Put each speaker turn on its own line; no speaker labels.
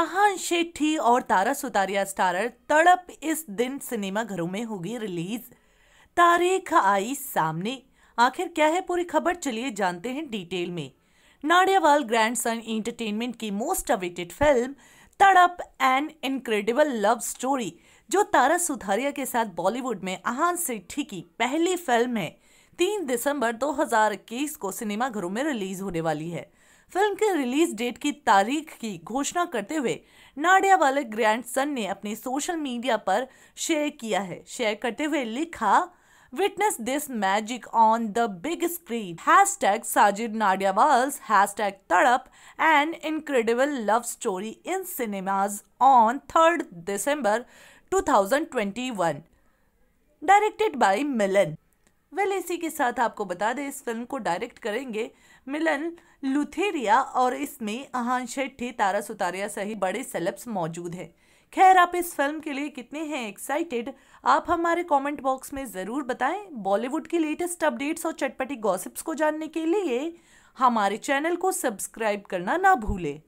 अहान शेट्टी और तारा सुतारिया स्टारर तड़प इस दिन सिनेमा घरों में होगी रिलीज तारीख आई सामने आखिर क्या है पूरी खबर चलिए जानते हैं डिटेल में नाडियावाल ग्रैंड सन एंटरटेनमेंट की most awaited film Tadap an incredible love story जो तारा सुधारिया के साथ बॉलीवुड में अहान सेठी की पहली फिल्म है तीन दिसंबर 2021 को सिनेमा घरों में रिलीज होने वाली है फिल्म के रिलीज डेट की तारीख की घोषणा करते हुए नाडिया वाले ग्रैंड सन ने अपने सोशल मीडिया पर शेयर किया है शेयर करते हुए लिखा witness this magic on the big screen hashtag Sajid Nadiadwala's hashtag Tadap and incredible love story in cinemas on third December two thousand twenty one directed by Milan वेल इसी के साथ आपको बता दें इस फिल्म को डायरेक्ट करेंगे मिलन लुथेरिया और इसमें अहान शेट्टी तारा सुतारिया सहित बड़े सेलेब्स मौजूद हैं खैर आप इस फिल्म के लिए कितने हैं एक्साइटेड आप हमारे कमेंट बॉक्स में ज़रूर बताएं बॉलीवुड की लेटेस्ट अपडेट्स और चटपटी गॉसिप्स को जानने के लिए हमारे चैनल को सब्सक्राइब करना ना भूलें